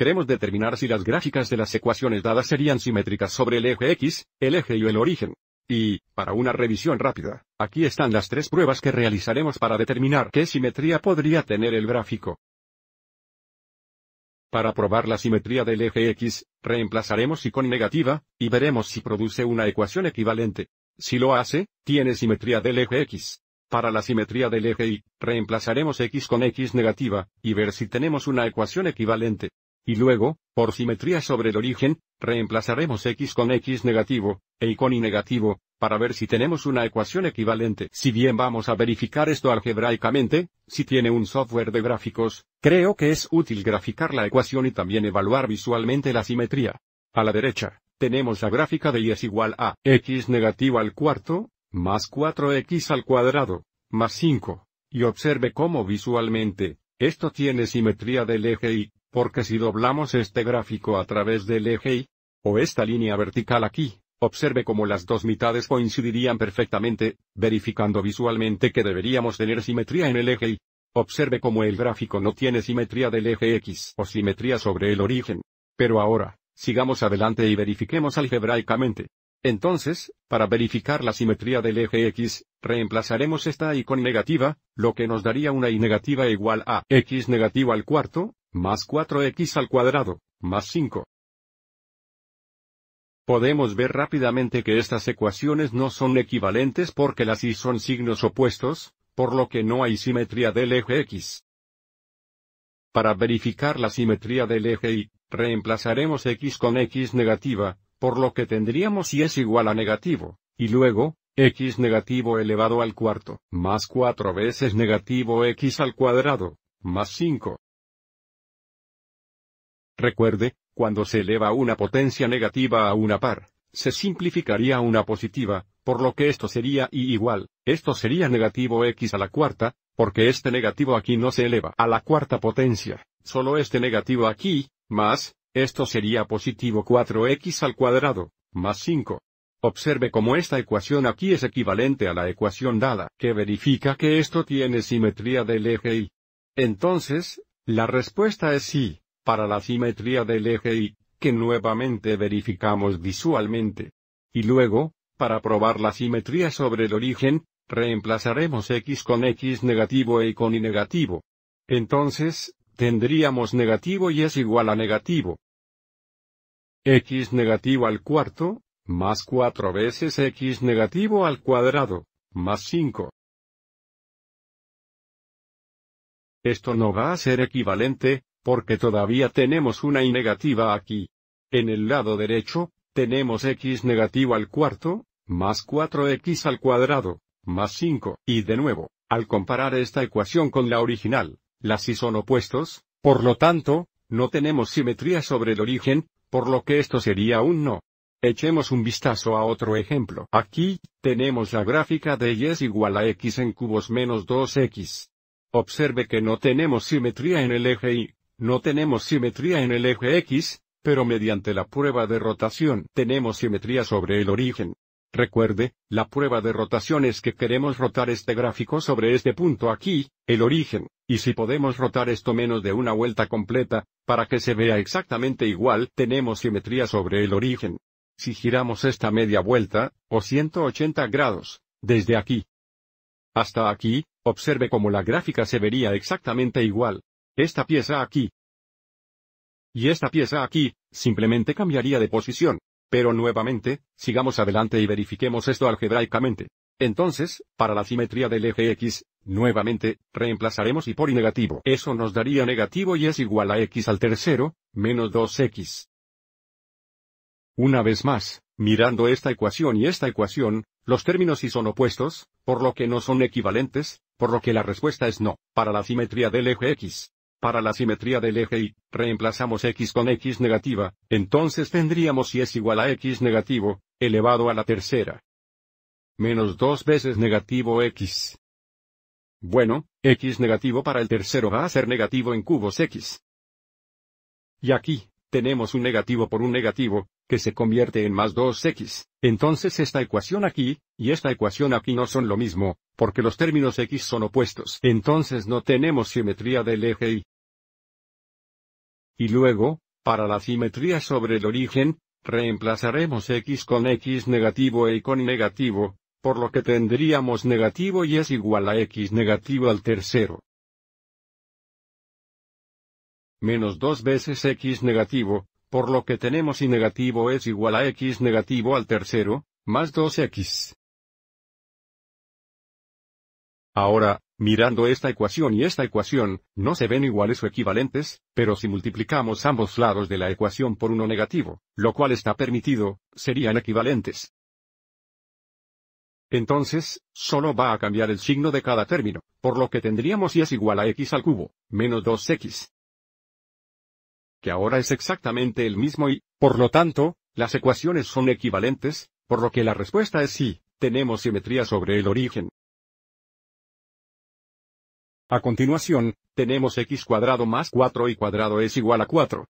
Queremos determinar si las gráficas de las ecuaciones dadas serían simétricas sobre el eje X, el eje y el origen. Y, para una revisión rápida, aquí están las tres pruebas que realizaremos para determinar qué simetría podría tener el gráfico. Para probar la simetría del eje X, reemplazaremos y con negativa, y veremos si produce una ecuación equivalente. Si lo hace, tiene simetría del eje X. Para la simetría del eje Y, reemplazaremos X con X negativa, y ver si tenemos una ecuación equivalente. Y luego, por simetría sobre el origen, reemplazaremos x con x negativo, e y con y negativo, para ver si tenemos una ecuación equivalente. Si bien vamos a verificar esto algebraicamente, si tiene un software de gráficos, creo que es útil graficar la ecuación y también evaluar visualmente la simetría. A la derecha, tenemos la gráfica de y es igual a x negativo al cuarto, más 4x al cuadrado, más 5. Y observe cómo visualmente, esto tiene simetría del eje y, porque si doblamos este gráfico a través del eje Y, o esta línea vertical aquí, observe cómo las dos mitades coincidirían perfectamente, verificando visualmente que deberíamos tener simetría en el eje Y. Observe cómo el gráfico no tiene simetría del eje X o simetría sobre el origen. Pero ahora, sigamos adelante y verifiquemos algebraicamente. Entonces, para verificar la simetría del eje X, reemplazaremos esta y con negativa, lo que nos daría una y negativa igual a x negativo al cuarto, más 4x al cuadrado, más 5. Podemos ver rápidamente que estas ecuaciones no son equivalentes porque las y son signos opuestos, por lo que no hay simetría del eje x. Para verificar la simetría del eje y, reemplazaremos x con x negativa, por lo que tendríamos y es igual a negativo, y luego, x negativo elevado al cuarto, más 4 veces negativo x al cuadrado, más 5. Recuerde, cuando se eleva una potencia negativa a una par, se simplificaría una positiva, por lo que esto sería y igual, esto sería negativo x a la cuarta, porque este negativo aquí no se eleva a la cuarta potencia, solo este negativo aquí, más, esto sería positivo 4x al cuadrado, más 5. Observe cómo esta ecuación aquí es equivalente a la ecuación dada, que verifica que esto tiene simetría del eje y. Entonces, la respuesta es sí para la simetría del eje Y, que nuevamente verificamos visualmente. Y luego, para probar la simetría sobre el origen, reemplazaremos x con x negativo y con y negativo. Entonces, tendríamos negativo y es igual a negativo. x negativo al cuarto, más 4 veces x negativo al cuadrado, más 5. Esto no va a ser equivalente, porque todavía tenemos una y negativa aquí. En el lado derecho, tenemos x negativo al cuarto, más 4x al cuadrado, más 5, y de nuevo, al comparar esta ecuación con la original, las y son opuestos, por lo tanto, no tenemos simetría sobre el origen, por lo que esto sería un no. Echemos un vistazo a otro ejemplo. Aquí, tenemos la gráfica de y es igual a x en cubos menos 2x. Observe que no tenemos simetría en el eje y, no tenemos simetría en el eje X, pero mediante la prueba de rotación tenemos simetría sobre el origen. Recuerde, la prueba de rotación es que queremos rotar este gráfico sobre este punto aquí, el origen, y si podemos rotar esto menos de una vuelta completa, para que se vea exactamente igual, tenemos simetría sobre el origen. Si giramos esta media vuelta, o 180 grados, desde aquí hasta aquí, observe cómo la gráfica se vería exactamente igual esta pieza aquí. Y esta pieza aquí, simplemente cambiaría de posición. Pero nuevamente, sigamos adelante y verifiquemos esto algebraicamente. Entonces, para la simetría del eje X, nuevamente, reemplazaremos y por y negativo. Eso nos daría negativo y es igual a X al tercero, menos 2X. Una vez más, mirando esta ecuación y esta ecuación, los términos sí son opuestos, por lo que no son equivalentes, por lo que la respuesta es no, para la simetría del eje X. Para la simetría del eje Y, reemplazamos x con x negativa, entonces tendríamos y es igual a x negativo, elevado a la tercera. Menos dos veces negativo x. Bueno, x negativo para el tercero va a ser negativo en cubos x. Y aquí, tenemos un negativo por un negativo, que se convierte en más 2x. Entonces esta ecuación aquí, y esta ecuación aquí no son lo mismo, porque los términos x son opuestos. Entonces no tenemos simetría del eje y. Y luego, para la simetría sobre el origen, reemplazaremos x con x negativo e y con negativo, por lo que tendríamos negativo y es igual a x negativo al tercero. Menos dos veces x negativo, por lo que tenemos y negativo es igual a x negativo al tercero, más 2x. Ahora, Mirando esta ecuación y esta ecuación, no se ven iguales o equivalentes, pero si multiplicamos ambos lados de la ecuación por uno negativo, lo cual está permitido, serían equivalentes. Entonces, solo va a cambiar el signo de cada término, por lo que tendríamos y es igual a x al cubo, menos 2x. Que ahora es exactamente el mismo y, por lo tanto, las ecuaciones son equivalentes, por lo que la respuesta es sí, tenemos simetría sobre el origen. A continuación, tenemos x cuadrado más 4 y cuadrado es igual a 4.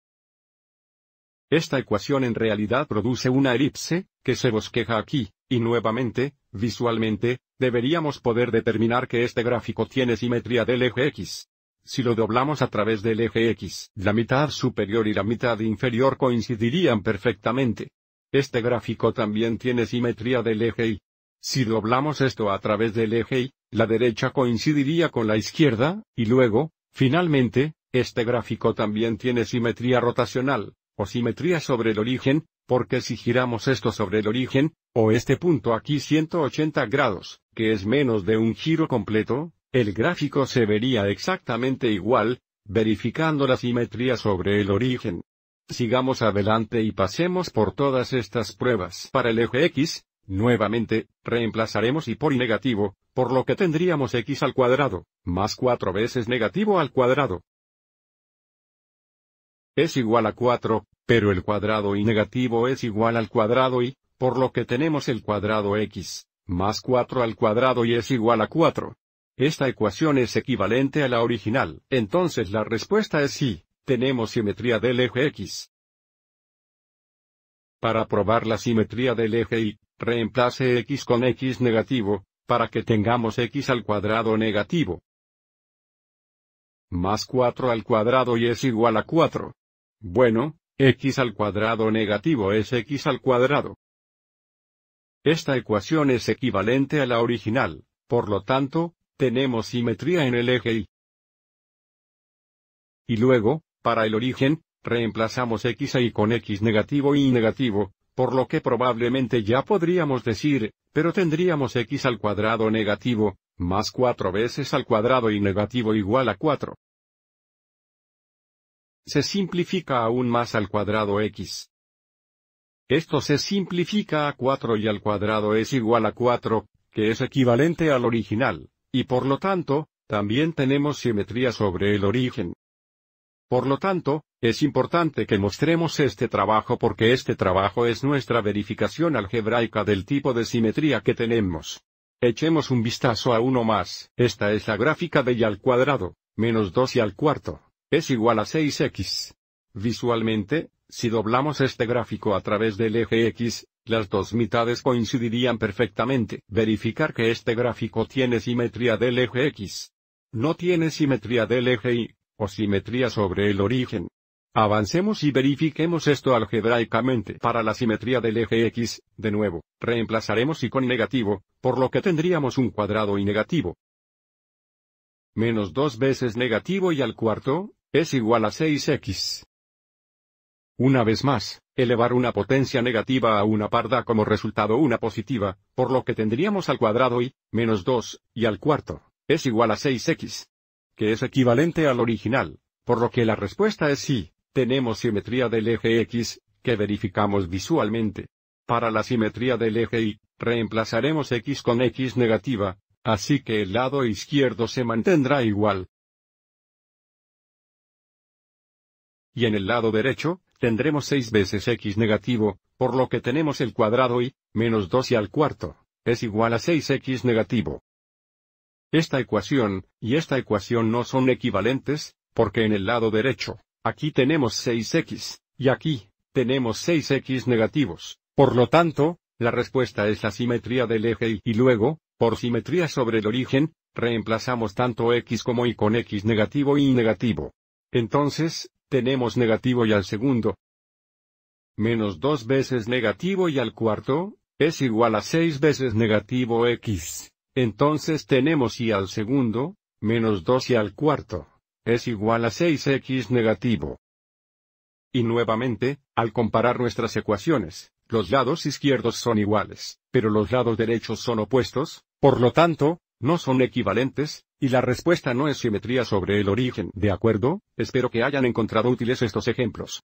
Esta ecuación en realidad produce una elipse, que se bosqueja aquí, y nuevamente, visualmente, deberíamos poder determinar que este gráfico tiene simetría del eje X. Si lo doblamos a través del eje X, la mitad superior y la mitad inferior coincidirían perfectamente. Este gráfico también tiene simetría del eje Y. Si doblamos esto a través del eje Y, la derecha coincidiría con la izquierda, y luego, finalmente, este gráfico también tiene simetría rotacional, o simetría sobre el origen, porque si giramos esto sobre el origen, o este punto aquí 180 grados, que es menos de un giro completo, el gráfico se vería exactamente igual, verificando la simetría sobre el origen. Sigamos adelante y pasemos por todas estas pruebas. Para el eje X, Nuevamente, reemplazaremos y por y negativo, por lo que tendríamos x al cuadrado, más 4 veces negativo al cuadrado. Es igual a 4, pero el cuadrado y negativo es igual al cuadrado y, por lo que tenemos el cuadrado x, más 4 al cuadrado y es igual a 4. Esta ecuación es equivalente a la original, entonces la respuesta es sí, tenemos simetría del eje x. Para probar la simetría del eje Y, Reemplace x con x negativo, para que tengamos x al cuadrado negativo. Más 4 al cuadrado y es igual a 4. Bueno, x al cuadrado negativo es x al cuadrado. Esta ecuación es equivalente a la original, por lo tanto, tenemos simetría en el eje Y. Y luego, para el origen, reemplazamos x a y con x negativo y negativo, por lo que probablemente ya podríamos decir, pero tendríamos x al cuadrado negativo, más 4 veces al cuadrado y negativo igual a 4. Se simplifica aún más al cuadrado x. Esto se simplifica a 4 y al cuadrado es igual a 4, que es equivalente al original, y por lo tanto, también tenemos simetría sobre el origen. Por lo tanto, es importante que mostremos este trabajo porque este trabajo es nuestra verificación algebraica del tipo de simetría que tenemos. Echemos un vistazo a uno más. Esta es la gráfica de y al cuadrado, menos 2 y al cuarto, es igual a 6x. Visualmente, si doblamos este gráfico a través del eje x, las dos mitades coincidirían perfectamente. Verificar que este gráfico tiene simetría del eje x. No tiene simetría del eje y, o simetría sobre el origen. Avancemos y verifiquemos esto algebraicamente. Para la simetría del eje X, de nuevo, reemplazaremos y con negativo, por lo que tendríamos un cuadrado y negativo. Menos dos veces negativo y al cuarto, es igual a 6x. Una vez más, elevar una potencia negativa a una par da como resultado una positiva, por lo que tendríamos al cuadrado y, menos 2, y al cuarto, es igual a 6x. Que es equivalente al original, por lo que la respuesta es sí. Tenemos simetría del eje X, que verificamos visualmente. Para la simetría del eje Y, reemplazaremos X con X negativa, así que el lado izquierdo se mantendrá igual. Y en el lado derecho, tendremos 6 veces X negativo, por lo que tenemos el cuadrado Y, menos 2 y al cuarto, es igual a 6X negativo. Esta ecuación, y esta ecuación no son equivalentes, porque en el lado derecho, Aquí tenemos 6x, y aquí, tenemos 6x negativos. Por lo tanto, la respuesta es la simetría del eje y, luego, por simetría sobre el origen, reemplazamos tanto x como y con x negativo y negativo. Entonces, tenemos negativo y al segundo. Menos dos veces negativo y al cuarto, es igual a 6 veces negativo x. Entonces tenemos y al segundo, menos 2 y al cuarto es igual a 6x negativo. Y nuevamente, al comparar nuestras ecuaciones, los lados izquierdos son iguales, pero los lados derechos son opuestos, por lo tanto, no son equivalentes, y la respuesta no es simetría sobre el origen. ¿De acuerdo? Espero que hayan encontrado útiles estos ejemplos.